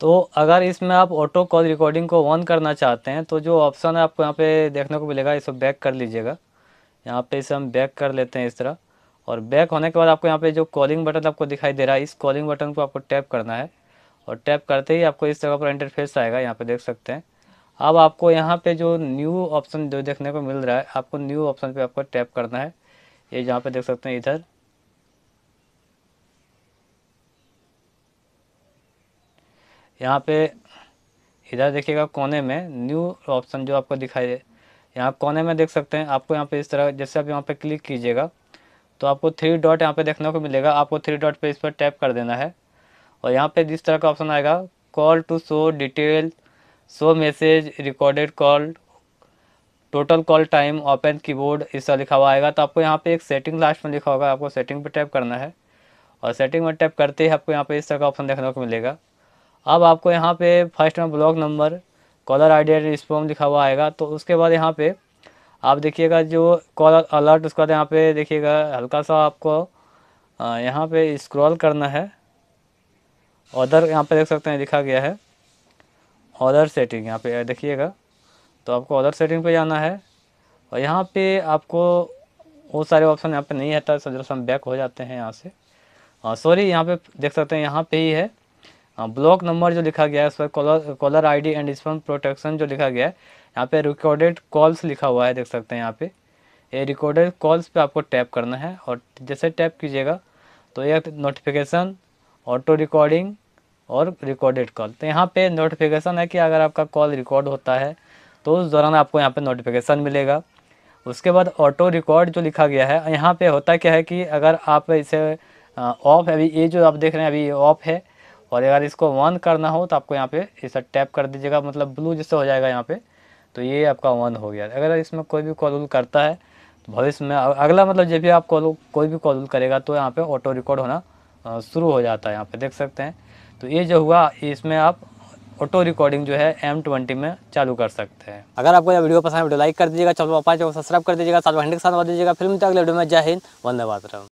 तो अगर इसमें आप ऑटो कॉल रिकॉर्डिंग को ऑन करना चाहते हैं तो जो ऑप्शन है आपको यहाँ पे देखने को मिलेगा इसको बैक कर लीजिएगा यहाँ पे इसे हम बैक कर लेते हैं इस तरह और बैक होने के बाद आपको यहाँ पे जो कॉलिंग बटन आपको दिखाई दे रहा है इस कॉलिंग बटन को आपको टैप करना है और टैप करते ही आपको इस जगह पर इंटरफेस आएगा यहाँ पर देख सकते हैं अब आपको यहाँ पर जो न्यू ऑप्शन जो देखने को मिल रहा है आपको न्यू ऑप्शन पर आपको टैप करना है ये यहाँ पर देख सकते हैं इधर यहाँ पे इधर देखिएगा कोने में न्यू ऑप्शन जो आपको दिखाई दे यहाँ कोने में देख सकते हैं आपको यहाँ पे इस तरह जैसे आप यहाँ पे क्लिक कीजिएगा तो आपको थ्री डॉट यहाँ पे देखने को मिलेगा आपको थ्री डॉट पे इस पर टैप कर देना है और यहाँ पे जिस तरह का ऑप्शन आएगा call to show detail show message recorded call total call time open keyboard इस तरह लिखा हुआ आएगा तो आपको यहाँ पर एक सेटिंग लास्ट में लिखा होगा आपको सेटिंग पर टैप करना है और सेटिंग में टैप करते ही आपको यहाँ पर इस तरह का ऑप्शन देखने को मिलेगा अब आपको यहाँ पे फर्स्ट में block number caller I D spam लिखा हुआ आएगा तो उसके बाद यहाँ पे आप देखिएगा जो कॉलर अलर्ट उसके बाद यहाँ पे देखिएगा हल्का सा आपको यहाँ पे स्क्रॉल करना है ऑर्डर यहाँ पे देख सकते हैं लिखा गया है ऑर्डर सेटिंग यहाँ पे देखिएगा तो आपको ऑर्डर सेटिंग पे जाना है और यहाँ पे आपको बहुत सारे ऑप्शन यहाँ पे नहीं रहता है तो हम बैक हो जाते हैं यहाँ से सॉरी यहाँ पे देख सकते हैं यहाँ पे ही है ब्लॉक हाँ, नंबर जो लिखा गया है उस पर caller caller ID and spam protection जो लिखा गया है यहाँ पे रिकॉर्डेड कॉल्स लिखा हुआ है देख सकते हैं यहाँ पे ये रिकॉर्डेड कॉल्स पे आपको टैप करना है और जैसे टैप कीजिएगा तो ये नोटिफिकेशन ऑटो रिकॉर्डिंग और रिकॉर्डेड कॉल तो यहाँ पे नोटिफिकेशन है कि अगर आपका कॉल रिकॉर्ड होता है तो उस दौरान आपको यहाँ पर नोटिफिकेशन मिलेगा उसके बाद ऑटो रिकॉर्ड जो लिखा गया है यहाँ पर होता क्या है कि अगर आप इसे ऑफ अभी ये जो आप देख रहे हैं अभी ऑफ है और अगर इसको वन करना हो तो आपको यहाँ पे इसे टैप कर दीजिएगा मतलब ब्लू जैसे हो जाएगा यहाँ पे तो ये आपका वन हो गया अगर इसमें कोई भी कॉल करता है तो भविष्य में अगला मतलब जब भी आप कॉल कोई भी कॉल करेगा तो यहाँ पे ऑटो रिकॉर्ड होना शुरू हो जाता है यहाँ पे देख सकते हैं तो ये जो हुआ इसमें आप ऑटो रिकॉर्डिंग जो है एम ट्वेंटी में चालू कर सकते हैं अगर आपको यह वीडियो पसंद है वीडियो लाइक कर दीजिएगा चलो पापा को सब्सक्राइब कर दीजिएगा साथ में के साथ दीजिएगा फिल्म तक वीडियो में जय हिंद वंदे मातरम